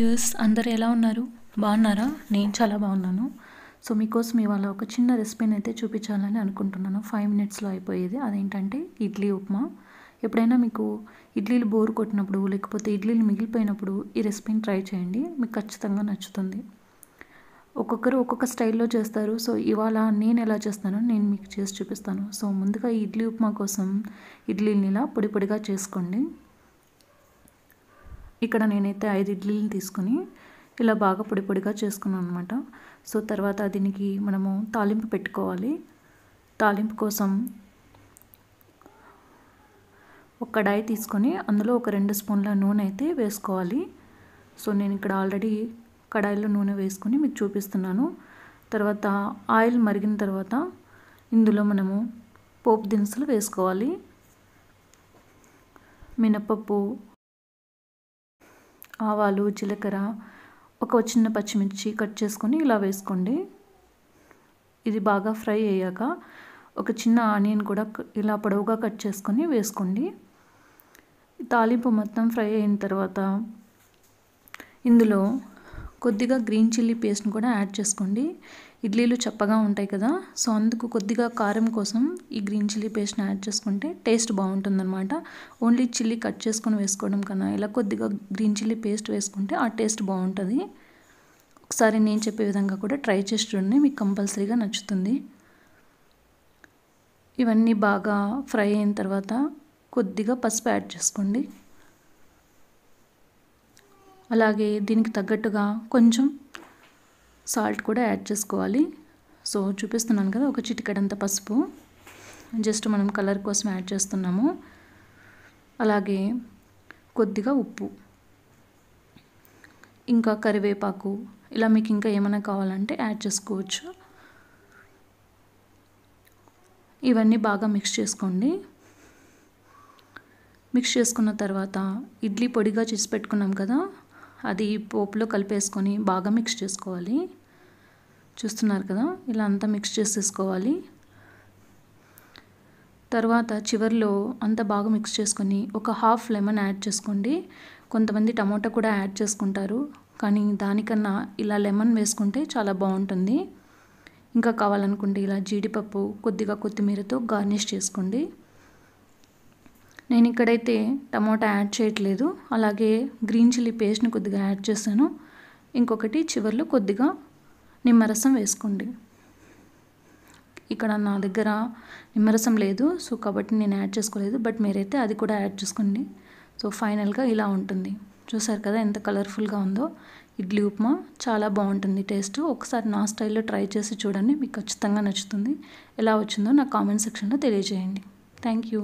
use అందరు ఎలా ఉన్నారు బాగున్నారా నేను చాలా బాగున్నాను సో మీకోసం ఇవాళ ఒక చిన్న రెసిపీని అయితే చూపించాలని అనుకుంటున్నాను ఫైవ్ మినిట్స్లో అయిపోయేది అదేంటంటే ఇడ్లీ ఉప్మా ఎప్పుడైనా మీకు ఇడ్లీలు బోరు కొట్టినప్పుడు లేకపోతే ఇడ్లీలు మిగిలిపోయినప్పుడు ఈ రెసిపీని ట్రై చేయండి మీకు ఖచ్చితంగా నచ్చుతుంది ఒక్కొక్కరు ఒక్కొక్క స్టైల్లో చేస్తారు సో ఇవాళ నేను ఎలా చేస్తానో నేను మీకు చేసి చూపిస్తాను సో ముందుగా ఇడ్లీ ఉప్మా కోసం ఇడ్లీని ఇలా పొడి పొడిగా చేసుకోండి ఇక్కడ నేనైతే ఐదు ఇడ్లీలు తీసుకుని ఇలా బాగా పొడి పొడిగా చేసుకున్నాను అనమాట సో తర్వాత దీనికి మనము తాలింపు పెట్టుకోవాలి తాలింపు కోసం ఒక కడాయి తీసుకొని అందులో ఒక రెండు స్పూన్ల నూనె అయితే వేసుకోవాలి సో నేను ఇక్కడ ఆల్రెడీ కడాయిలో నూనె వేసుకొని మీకు చూపిస్తున్నాను తర్వాత ఆయిల్ మరిగిన తర్వాత ఇందులో మనము పోపు దినుసులు వేసుకోవాలి మినపప్పు ఆవాలు జీలకర్ర ఒక చిన్న పచ్చిమిర్చి కట్ చేసుకొని ఇలా వేసుకోండి ఇది బాగా ఫ్రై అయ్యాక ఒక చిన్న ఆనియన్ కూడా ఇలా పొడవుగా కట్ చేసుకొని వేసుకోండి తాలింపు మొత్తం ఫ్రై అయిన తర్వాత ఇందులో కొద్దిగా గ్రీన్ చిల్లీ పేస్ట్ని కూడా యాడ్ చేసుకోండి ఇడ్లీలు చప్పగా ఉంటాయి కదా సో అందుకు కొద్దిగా కారం కోసం ఈ గ్రీన్ చిల్లీ పేస్ట్ని యాడ్ చేసుకుంటే టేస్ట్ బాగుంటుందన్నమాట ఓన్లీ చిల్లీ కట్ చేసుకొని వేసుకోవడం కన్నా ఇలా కొద్దిగా గ్రీన్ చిల్లీ పేస్ట్ వేసుకుంటే ఆ టేస్ట్ బాగుంటుంది ఒకసారి నేను చెప్పే విధంగా కూడా ట్రై చేసి చూడండి మీకు కంపల్సరీగా నచ్చుతుంది ఇవన్నీ బాగా ఫ్రై అయిన తర్వాత కొద్దిగా పసుపు యాడ్ చేసుకోండి అలాగే దీనికి తగ్గట్టుగా కొంచెం సాల్ట్ కూడా యాడ్ చేసుకోవాలి సో చూపిస్తున్నాను కదా ఒక చిటికడంత పసుపు జస్ట్ మనం కలర్ కోసం యాడ్ చేస్తున్నాము అలాగే కొద్దిగా ఉప్పు ఇంకా కరివేపాకు ఇలా మీకు ఇంకా ఏమైనా కావాలంటే యాడ్ చేసుకోవచ్చు ఇవన్నీ బాగా మిక్స్ చేసుకోండి మిక్స్ చేసుకున్న తర్వాత ఇడ్లీ పొడిగా చేసి పెట్టుకున్నాం కదా అది పోపులో కలిపేసుకొని బాగా మిక్స్ చేసుకోవాలి చూస్తున్నారు కదా ఇలా అంతా మిక్స్ చేసేసుకోవాలి తర్వాత చివరిలో అంత బాగా మిక్స్ చేసుకొని ఒక హాఫ్ లెమన్ యాడ్ చేసుకోండి కొంతమంది టమోటా కూడా యాడ్ చేసుకుంటారు కానీ దానికన్నా ఇలా లెమన్ వేసుకుంటే చాలా బాగుంటుంది ఇంకా కావాలనుకుంటే ఇలా జీడిపప్పు కొద్దిగా కొత్తిమీరతో గార్నిష్ చేసుకోండి నేను ఇక్కడైతే టమాటా యాడ్ చేయట్లేదు అలాగే గ్రీన్ చిల్లీ పేస్ట్ని కొద్దిగా యాడ్ చేశాను ఇంకొకటి చివర్లో కొద్దిగా నిమ్మరసం వేసుకోండి ఇక్కడ నా దగ్గర నిమ్మరసం లేదు సో కాబట్టి నేను యాడ్ చేసుకోలేదు బట్ మీరైతే అది కూడా యాడ్ చేసుకోండి సో ఫైనల్గా ఇలా ఉంటుంది చూసారు కదా ఎంత కలర్ఫుల్గా ఉందో ఇడ్లీ ఉప్మా చాలా బాగుంటుంది టేస్ట్ ఒకసారి నా స్టైల్లో ట్రై చేసి చూడండి మీకు ఖచ్చితంగా నచ్చుతుంది ఎలా వచ్చిందో నా కామెంట్ సెక్షన్లో తెలియజేయండి థ్యాంక్ యూ